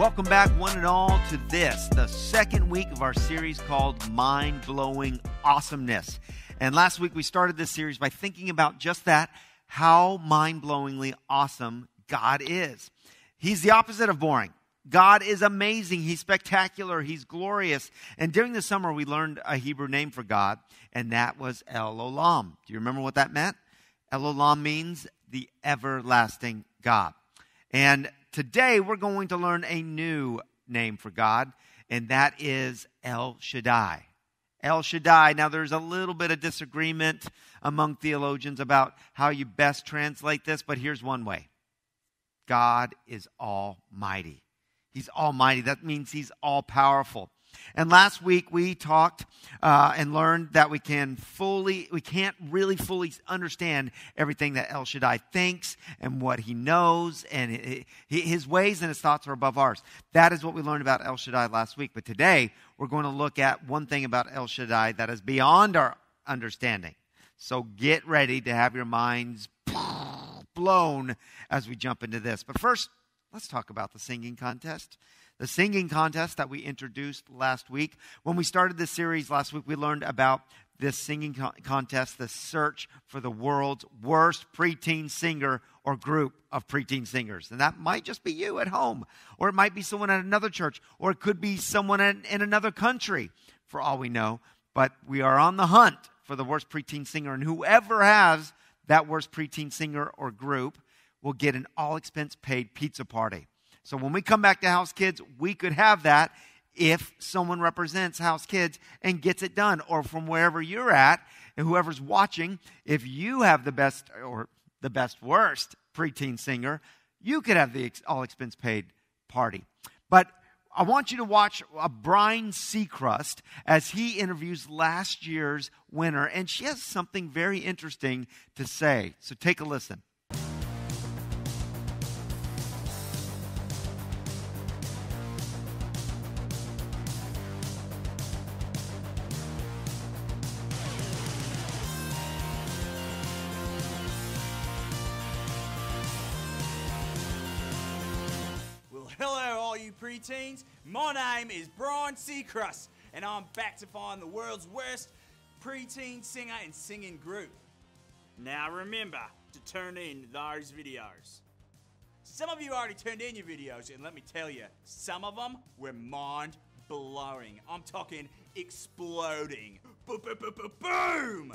Welcome back, one and all, to this, the second week of our series called Mind Blowing Awesomeness. And last week we started this series by thinking about just that how mind blowingly awesome God is. He's the opposite of boring. God is amazing. He's spectacular. He's glorious. And during the summer, we learned a Hebrew name for God, and that was El Olam. Do you remember what that meant? El Olam means the everlasting God. And today we're going to learn a new name for God, and that is El Shaddai. El Shaddai. Now, there's a little bit of disagreement among theologians about how you best translate this, but here's one way God is almighty. He's almighty. That means he's all powerful. And last week we talked uh, and learned that we can fully, we can't really fully understand everything that El Shaddai thinks and what he knows, and it, it, his ways and his thoughts are above ours. That is what we learned about El Shaddai last week. But today we're going to look at one thing about El Shaddai that is beyond our understanding. So get ready to have your minds blown as we jump into this. But first, let's talk about the singing contest the singing contest that we introduced last week. When we started this series last week, we learned about this singing co- contest, the search for the world's worst preteen singer or group of preteen singers. And that might just be you at home, or it might be someone at another church, or it could be someone in, in another country, for all we know. But we are on the hunt for the worst preteen singer, and whoever has that worst preteen singer or group will get an all expense paid pizza party. So when we come back to house kids, we could have that if someone represents house kids and gets it done or from wherever you're at and whoever's watching, if you have the best or the best worst preteen singer, you could have the all expense paid party. But I want you to watch uh, Brian Seacrest as he interviews last year's winner, and she has something very interesting to say. So take a listen. My name is Brian Seacrust, and I'm back to find the world's worst preteen singer and singing group. Now remember to turn in those videos. Some of you already turned in your videos, and let me tell you, some of them were mind blowing. I'm talking exploding. Boom! boom, boom, boom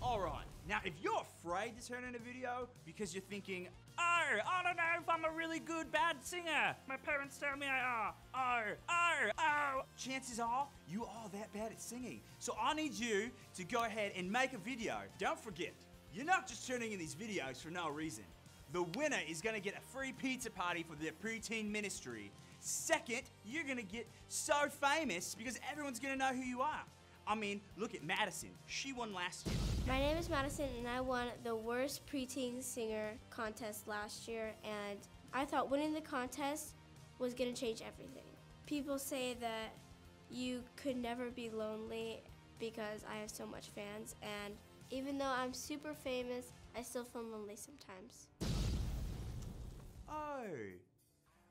Alright, now if you're afraid to turn in a video because you're thinking, Oh, I don't know if I'm a really good bad singer. My parents tell me I are. Oh, oh, oh. Chances are you are that bad at singing. So I need you to go ahead and make a video. Don't forget, you're not just turning in these videos for no reason. The winner is gonna get a free pizza party for their preteen ministry. Second, you're gonna get so famous because everyone's gonna know who you are. I mean, look at Madison. She won last year. My name is Madison, and I won the Worst Preteen Singer contest last year, and I thought winning the contest was going to change everything. People say that you could never be lonely because I have so much fans, and even though I'm super famous, I still feel lonely sometimes. Oh,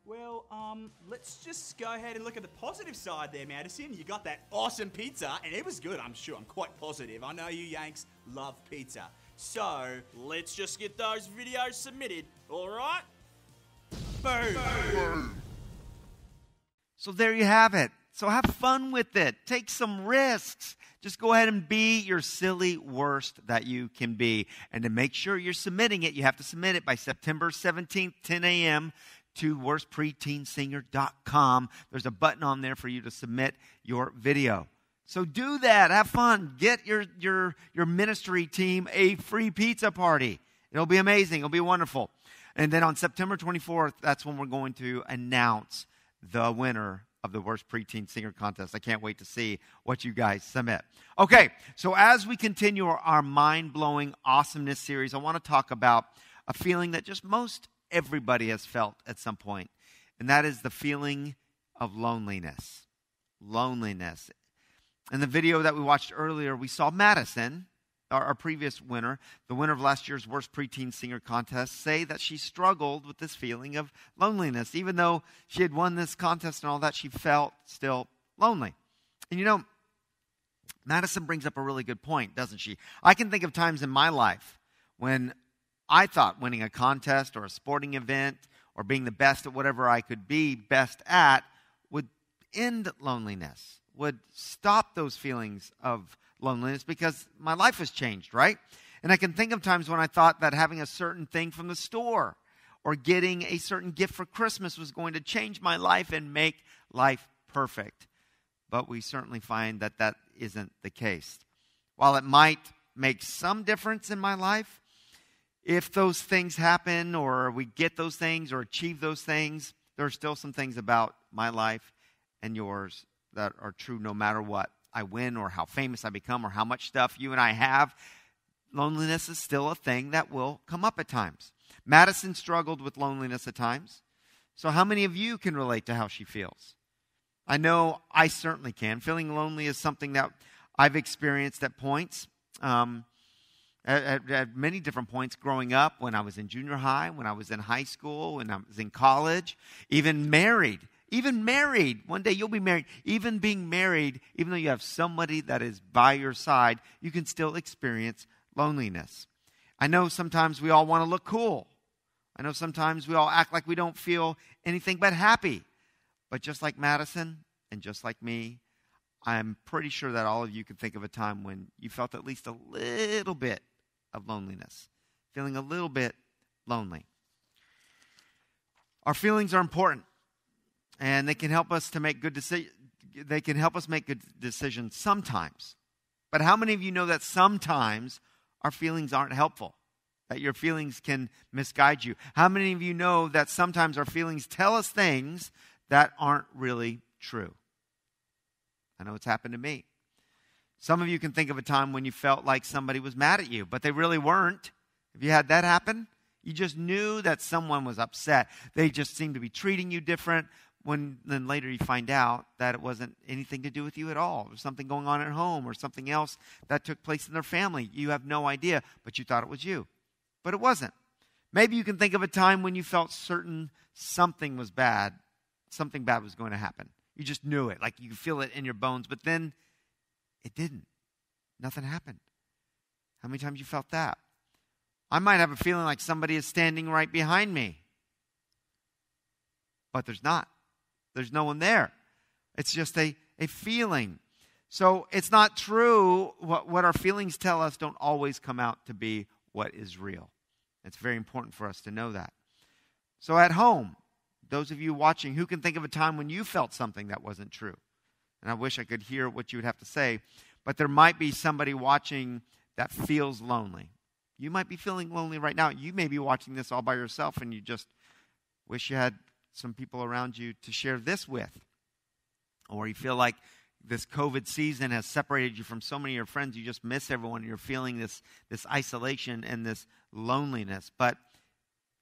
well, um, let's just go ahead and look at the positive side there, Madison. You got that awesome pizza, and it was good, I'm sure. I'm quite positive. I know you Yanks love pizza. So, let's just get those videos submitted, alright? Boom. Boom! So there you have it. So have fun with it. Take some risks. Just go ahead and be your silly worst that you can be. And to make sure you're submitting it, you have to submit it by September 17th, 10 a.m to worstpreteensinger.com. There's a button on there for you to submit your video. So do that. Have fun. Get your, your, your ministry team a free pizza party. It'll be amazing. It'll be wonderful. And then on September 24th, that's when we're going to announce the winner of the worst preteen singer contest. I can't wait to see what you guys submit. Okay, so as we continue our mind blowing awesomeness series, I want to talk about a feeling that just most everybody has felt at some point, and that is the feeling of loneliness. Loneliness. In the video that we watched earlier, we saw Madison, our, our previous winner, the winner of last year's Worst Preteen Singer Contest, say that she struggled with this feeling of loneliness. Even though she had won this contest and all that, she felt still lonely. And you know, Madison brings up a really good point, doesn't she? I can think of times in my life when I thought winning a contest or a sporting event or being the best at whatever I could be best at would end loneliness, would stop those feelings of loneliness because my life has changed, right? And I can think of times when I thought that having a certain thing from the store or getting a certain gift for Christmas was going to change my life and make life perfect. But we certainly find that that isn't the case. While it might make some difference in my life, if those things happen or we get those things or achieve those things, there are still some things about my life and yours that are true no matter what I win or how famous I become or how much stuff you and I have. Loneliness is still a thing that will come up at times. Madison struggled with loneliness at times. So, how many of you can relate to how she feels? I know I certainly can. Feeling lonely is something that I've experienced at points. Um, at, at, at, many different points growing up when I was in junior high, when I was in high school, when I was in college, even married. Even married. One day you'll be married. Even being married, even though you have somebody that is by your side, you can still experience loneliness. I know sometimes we all want to look cool. I know sometimes we all act like we don't feel anything but happy. But just like Madison and just like me, I'm pretty sure that all of you can think of a time when you felt at least a little bit of loneliness, feeling a little bit lonely. Our feelings are important, and they can help us to make good decisions. They can help us make good decisions sometimes. But how many of you know that sometimes our feelings aren't helpful? That your feelings can misguide you? How many of you know that sometimes our feelings tell us things that aren't really true? I know it's happened to me. Some of you can think of a time when you felt like somebody was mad at you, but they really weren't. Have you had that happen? You just knew that someone was upset. They just seemed to be treating you different. When then later you find out that it wasn't anything to do with you at all. There's something going on at home or something else that took place in their family. You have no idea, but you thought it was you. But it wasn't. Maybe you can think of a time when you felt certain something was bad, something bad was going to happen. You just knew it, like you could feel it in your bones, but then it didn't. Nothing happened. How many times you felt that? I might have a feeling like somebody is standing right behind me. But there's not. There's no one there. It's just a, a feeling. So it's not true. What, what our feelings tell us don't always come out to be what is real. It's very important for us to know that. So at home, those of you watching, who can think of a time when you felt something that wasn't true? And I wish I could hear what you would have to say. But there might be somebody watching that feels lonely. You might be feeling lonely right now. You may be watching this all by yourself and you just wish you had some people around you to share this with. Or you feel like this COVID season has separated you from so many of your friends, you just miss everyone, and you're feeling this, this isolation and this loneliness. But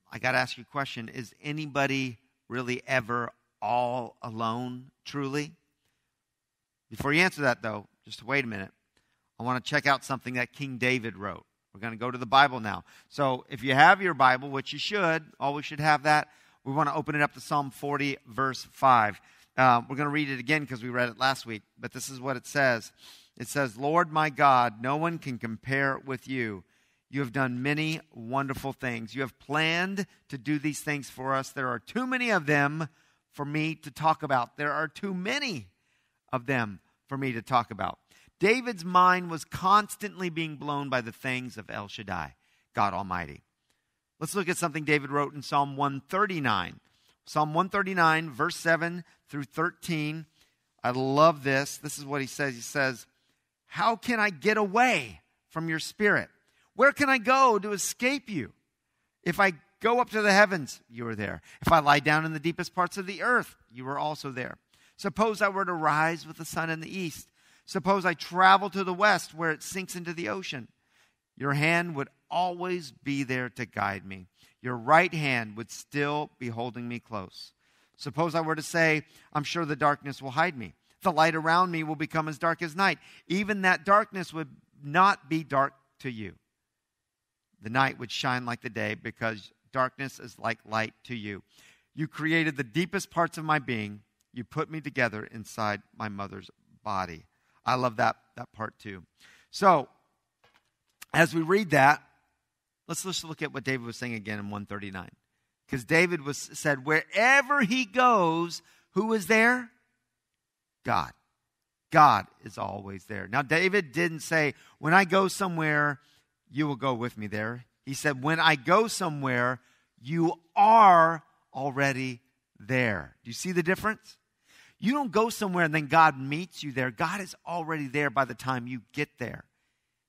I got to ask you a question Is anybody really ever all alone, truly? Before you answer that, though, just wait a minute. I want to check out something that King David wrote. We're going to go to the Bible now. So if you have your Bible, which you should, always should have that, we want to open it up to Psalm 40, verse 5. Uh, we're going to read it again because we read it last week, but this is what it says It says, Lord my God, no one can compare with you. You have done many wonderful things. You have planned to do these things for us. There are too many of them for me to talk about. There are too many of them for me to talk about. David's mind was constantly being blown by the things of El Shaddai, God Almighty. Let's look at something David wrote in Psalm 139. Psalm 139, verse 7 through 13. I love this. This is what he says. He says, How can I get away from your spirit? Where can I go to escape you? If I go up to the heavens, you are there. If I lie down in the deepest parts of the earth, you are also there. Suppose I were to rise with the sun in the east. Suppose I travel to the west where it sinks into the ocean. Your hand would always be there to guide me. Your right hand would still be holding me close. Suppose I were to say, I'm sure the darkness will hide me. The light around me will become as dark as night. Even that darkness would not be dark to you. The night would shine like the day because darkness is like light to you. You created the deepest parts of my being you put me together inside my mother's body. I love that, that part too. So, as we read that, let's just look at what David was saying again in 139. Because David was said, wherever he goes, who is there? God. God is always there. Now, David didn't say, when I go somewhere, you will go with me there. He said, when I go somewhere, you are already there. Do you see the difference? You don't go somewhere and then God meets you there. God is already there by the time you get there.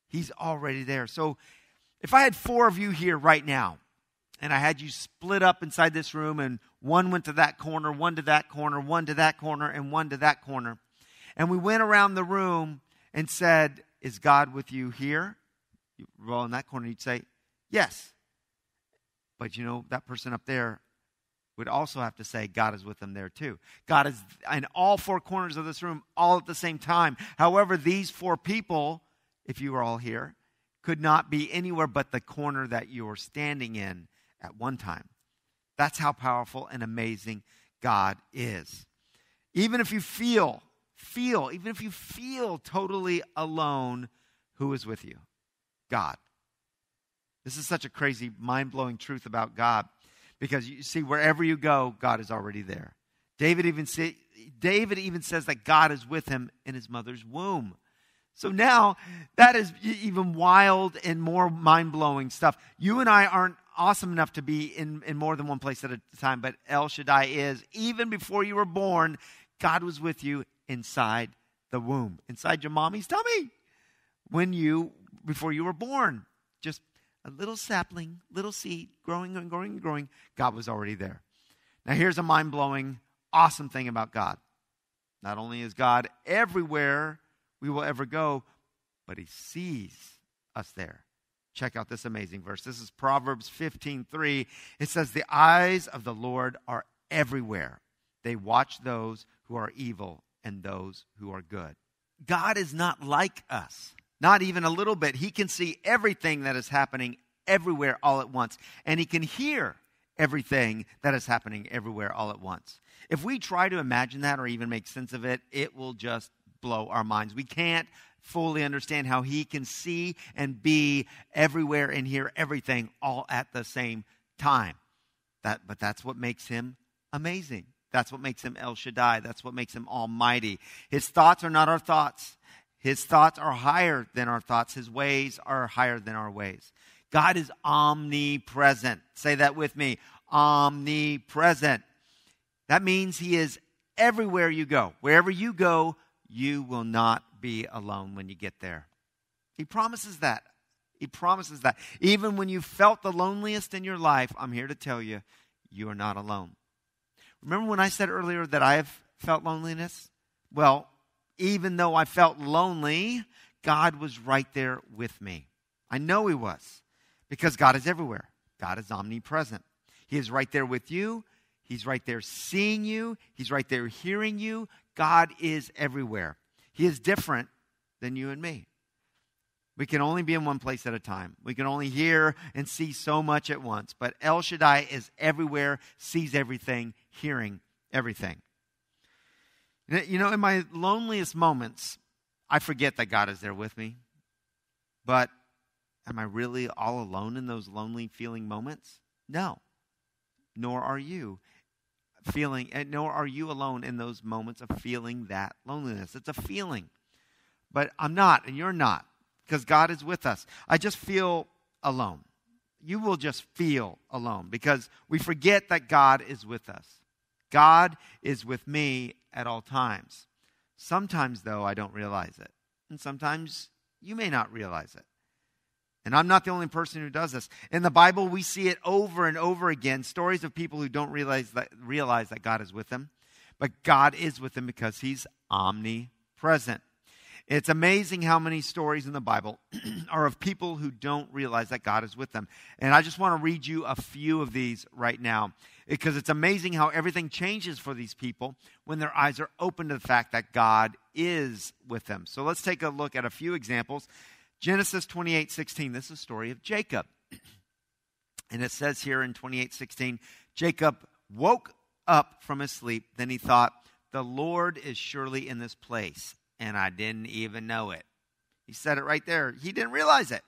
He's already there. So if I had four of you here right now, and I had you split up inside this room, and one went to that corner, one to that corner, one to that corner, and one to that corner. And we went around the room and said, Is God with you here? Well, in that corner, you'd say, Yes. But you know, that person up there, would also have to say God is with them there too. God is in all four corners of this room all at the same time. However, these four people, if you are all here, could not be anywhere but the corner that you are standing in at one time. That's how powerful and amazing God is. Even if you feel, feel, even if you feel totally alone, who is with you? God. This is such a crazy, mind blowing truth about God. Because you see, wherever you go, God is already there. David even, say, David even says that God is with him in his mother's womb. So now that is even wild and more mind blowing stuff. You and I aren't awesome enough to be in, in more than one place at a time, but El Shaddai is. Even before you were born, God was with you inside the womb, inside your mommy's tummy, when you, before you were born a little sapling, little seed, growing and growing and growing. God was already there. Now, here's a mind blowing, awesome thing about God. Not only is God everywhere we will ever go, but He sees us there. Check out this amazing verse. This is Proverbs 15:3. It says, "The eyes of the Lord are everywhere. They watch those who are evil and those who are good." God is not like us. Not even a little bit. He can see everything that is happening everywhere all at once, and he can hear everything that is happening everywhere all at once. If we try to imagine that or even make sense of it, it will just blow our minds. We can't fully understand how he can see and be everywhere and hear everything all at the same time. That, but that's what makes him amazing. That's what makes him El Shaddai. That's what makes him almighty. His thoughts are not our thoughts. His thoughts are higher than our thoughts, His ways are higher than our ways. God is omnipresent. Say that with me omnipresent. That means He is everywhere you go. Wherever you go, you will not be alone when you get there. He promises that. He promises that. Even when you felt the loneliest in your life, I'm here to tell you, you are not alone. Remember when I said earlier that I have felt loneliness? Well, even though I felt lonely, God was right there with me. I know He was because God is everywhere, God is omnipresent. He is right there with you, He's right there seeing you, He's right there hearing you. God is everywhere. He is different than you and me. We can only be in one place at a time. We can only hear and see so much at once. But El Shaddai is everywhere, sees everything, hearing everything. You know, in my loneliest moments, I forget that God is there with me. But am I really all alone in those lonely feeling moments? No. Nor are you feeling, and nor are you alone in those moments of feeling that loneliness. It's a feeling. But I'm not, and you're not, because God is with us. I just feel alone. You will just feel alone because we forget that God is with us. God is with me at all times. Sometimes, though, I don't realize it. And sometimes you may not realize it. And I'm not the only person who does this. In the Bible, we see it over and over again stories of people who don't realize that, realize that God is with them. But God is with them because He's omnipresent. It's amazing how many stories in the Bible are of people who don't realize that God is with them. And I just want to read you a few of these right now because it's amazing how everything changes for these people when their eyes are open to the fact that God is with them. So let's take a look at a few examples. Genesis 28 16, this is the story of Jacob. And it says here in 28 16, Jacob woke up from his sleep. Then he thought, The Lord is surely in this place and I didn't even know it. He said it right there. He didn't realize it,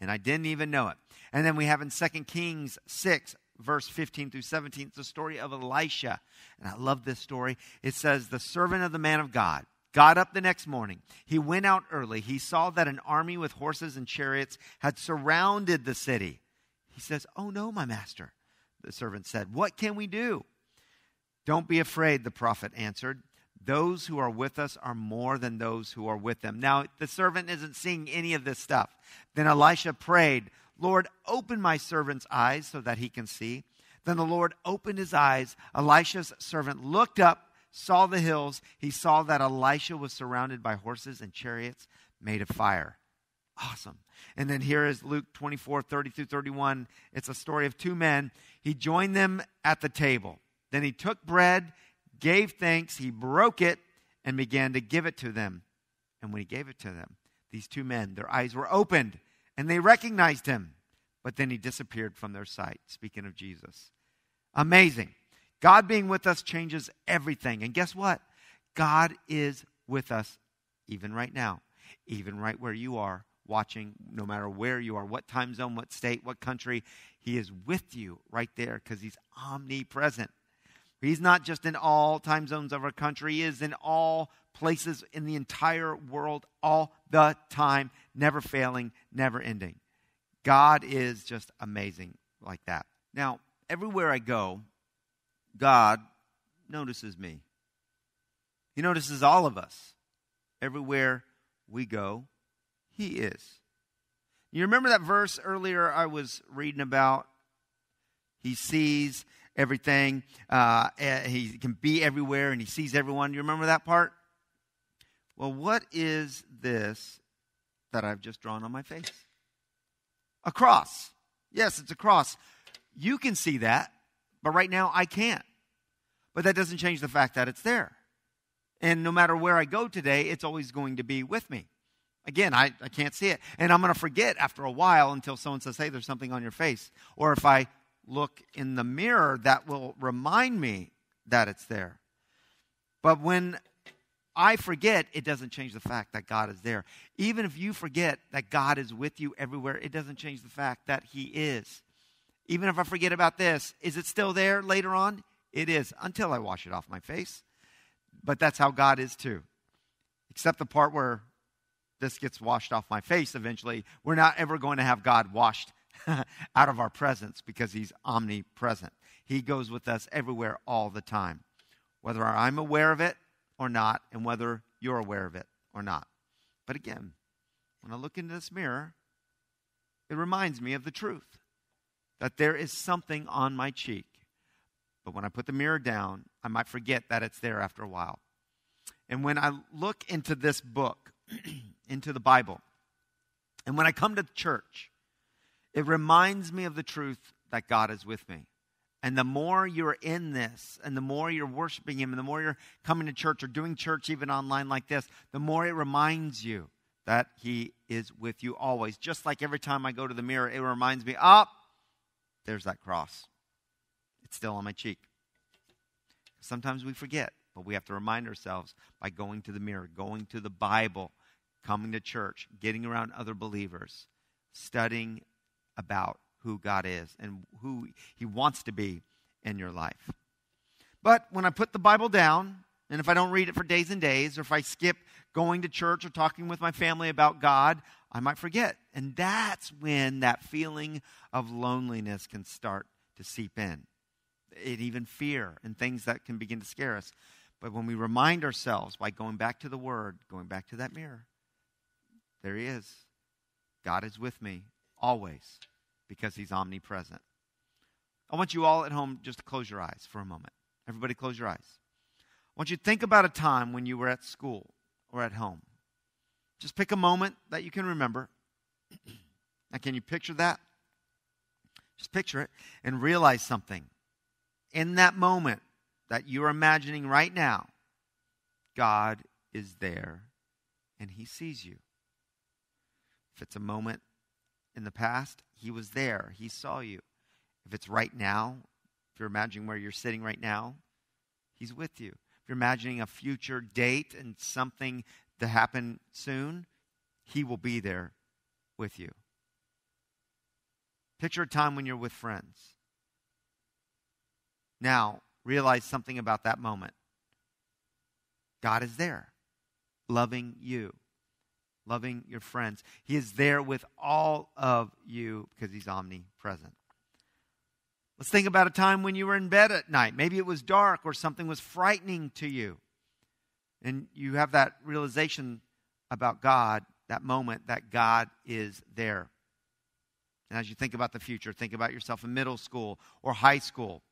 and I didn't even know it. And then we have in 2 Kings 6, verse 15 through 17, it's the story of Elisha. And I love this story. It says, The servant of the man of God got up the next morning. He went out early. He saw that an army with horses and chariots had surrounded the city. He says, Oh no, my master, the servant said, What can we do? Don't be afraid, the prophet answered those who are with us are more than those who are with them. Now, the servant isn't seeing any of this stuff. Then Elisha prayed, Lord, open my servant's eyes so that he can see. Then the Lord opened his eyes. Elisha's servant looked up, saw the hills. He saw that Elisha was surrounded by horses and chariots made of fire. Awesome. And then here is Luke 24, 30 through 31. It's a story of two men. He joined them at the table. Then he took bread gave thanks, he broke it, and began to give it to them. And when he gave it to them, these two men, their eyes were opened, and they recognized him. But then he disappeared from their sight. Speaking of Jesus. Amazing. God being with us changes everything. And guess what? God is with us even right now, even right where you are watching, no matter where you are, what time zone, what state, what country. He is with you right there because he's omnipresent. He's not just in all time zones of our country, He is in all places in the entire world all the time, never failing, never ending. God is just amazing like that. Now, everywhere I go, God notices me. He notices all of us. Everywhere we go, He is. You remember that verse earlier I was reading about? He sees everything. Uh, eh, he can be everywhere and he sees everyone. Do you remember that part? Well, what is this that I've just drawn on my face? A cross. Yes, it's a cross. You can see that, but right now I can't. But that doesn't change the fact that it's there. And no matter where I go today, it's always going to be with me. Again, I, I can't see it. And I'm going to forget after a while until someone says, hey, there's something on your face. Or if I look in the mirror that will remind me that it's there. But when I forget, it doesn't change the fact that God is there. Even if you forget that God is with you everywhere, it doesn't change the fact that He is. Even if I forget about this, is it still there later on? It is until I wash it off my face. But that's how God is too. Except the part where this gets washed off my face eventually. We're not ever going to have God washed out of our presence because he's omnipresent. He goes with us everywhere all the time, whether I'm aware of it or not, and whether you're aware of it or not. But again, when I look into this mirror, it reminds me of the truth that there is something on my cheek. But when I put the mirror down, I might forget that it's there after a while. And when I look into this book, into the Bible, and when I come to church, it reminds me of the truth that God is with me. And the more you're in this, and the more you're worshiping Him, and the more you're coming to church or doing church even online like this, the more it reminds you that He is with you always. Just like every time I go to the mirror, it reminds me, up, oh, ah, there's that cross. It's still on my cheek. Sometimes we forget, but we have to remind ourselves by going to the mirror, going to the Bible, coming to church, getting around other believers, studying about who God is and who He wants to be in your life. But when I put the Bible down, and if I don't read it for days and days, or if I skip going to church or talking with my family about God, I might forget. And that's when that feeling of loneliness can start to seep in. It even fear and things that can begin to scare us. But when we remind ourselves by going back to the Word, going back to that mirror, there He is. God is with me always, because he's omnipresent. I want you all at home just to close your eyes for a moment. Everybody, close your eyes. I want you to think about a time when you were at school or at home. Just pick a moment that you can remember. now, can you picture that? Just picture it and realize something in that moment that you're imagining right now. God is there and he sees you. If it's a moment in the past, He was there. He saw you. If it's right now, if you're imagining where you're sitting right now, He's with you. If you're imagining a future date and something to happen soon, He will be there with you. Picture a time when you're with friends. Now, realize something about that moment God is there, loving you loving your friends. He is there with all of you because he's omnipresent. Let's think about a time when you were in bed at night. Maybe it was dark or something was frightening to you. And you have that realization about God, that moment that God is there. And as you think about the future, think about yourself in middle school or high school.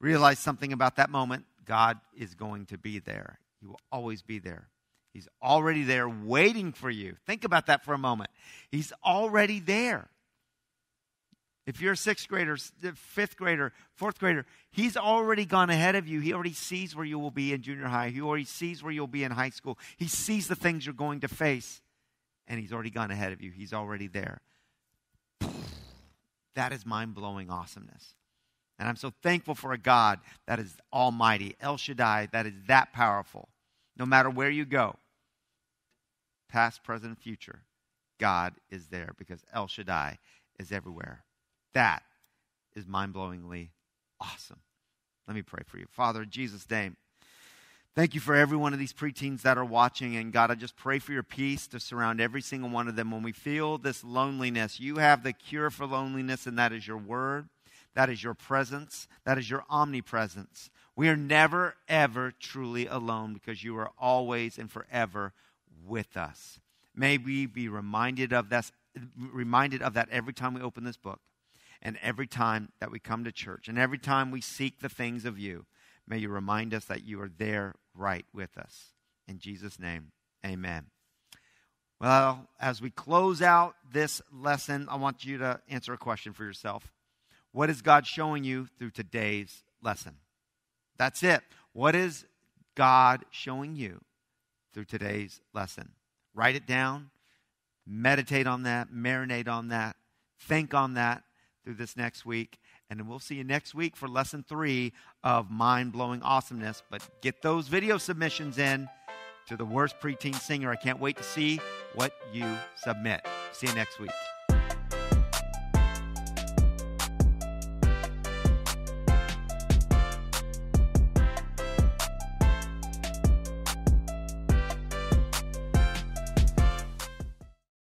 Realize something about that moment. God is going to be there. He will always be there. He's already there waiting for you. Think about that for a moment. He's already there. If you're a sixth grader, fifth grader, fourth grader, he's already gone ahead of you. He already sees where you will be in junior high. He already sees where you'll be in high school. He sees the things you're going to face, and he's already gone ahead of you. He's already there. That is mind blowing awesomeness. And I'm so thankful for a God that is almighty, El Shaddai, that is that powerful. No matter where you go, past, present, future, God is there because El Shaddai is everywhere. That is mind blowingly awesome. Let me pray for you. Father, in Jesus' name, thank you for every one of these preteens that are watching. And God, I just pray for your peace to surround every single one of them. When we feel this loneliness, you have the cure for loneliness, and that is your word, that is your presence, that is your omnipresence. We are never, ever truly alone because you are always and forever with us. May we be reminded of this, reminded of that every time we open this book and every time that we come to church and every time we seek the things of you. May you remind us that you are there right with us. In Jesus' name, amen. Well, as we close out this lesson, I want you to answer a question for yourself. What is God showing you through today's lesson? That's it. What is God showing you through today's lesson. Write it down, meditate on that, marinate on that, think on that through this next week. And then we'll see you next week for lesson three of mind blowing awesomeness. But get those video submissions in to the worst preteen singer. I can't wait to see what you submit. See you next week.